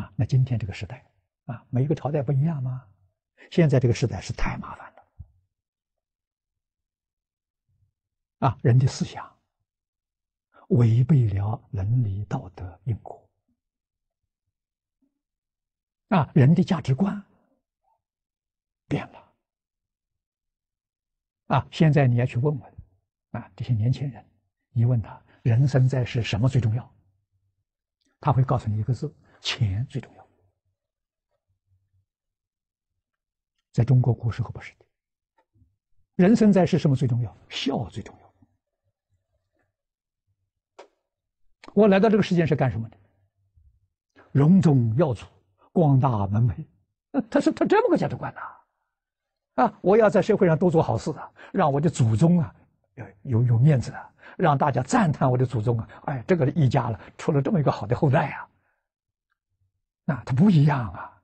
啊，那今天这个时代，啊，每一个朝代不一样吗？现在这个时代是太麻烦了，啊，人的思想违背了伦理道德因果，啊，人的价值观变了，啊，现在你要去问问，啊，这些年轻人，你问他，人生在世什么最重要？他会告诉你一个字：钱最重要。在中国古时候不是的，人生在世什么最重要？孝最重要。我来到这个世界是干什么的？荣宗耀祖，光大门楣。他是他这么个价值观呐，啊，我要在社会上多做好事啊，让我的祖宗啊，有有有面子啊。让大家赞叹我的祖宗啊！哎，这个一家了出了这么一个好的后代啊，那他不一样啊！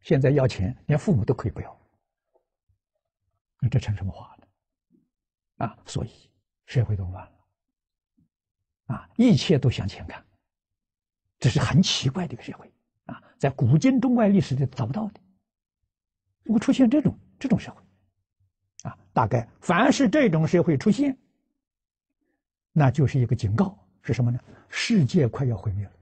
现在要钱，连父母都可以不要，那这成什么话呢？啊，所以社会都乱了啊，一切都向前看，这是很奇怪的一个社会啊，在古今中外历史里找不到的，如果出现这种这种社会。大概，凡是这种社会出现，那就是一个警告，是什么呢？世界快要毁灭了。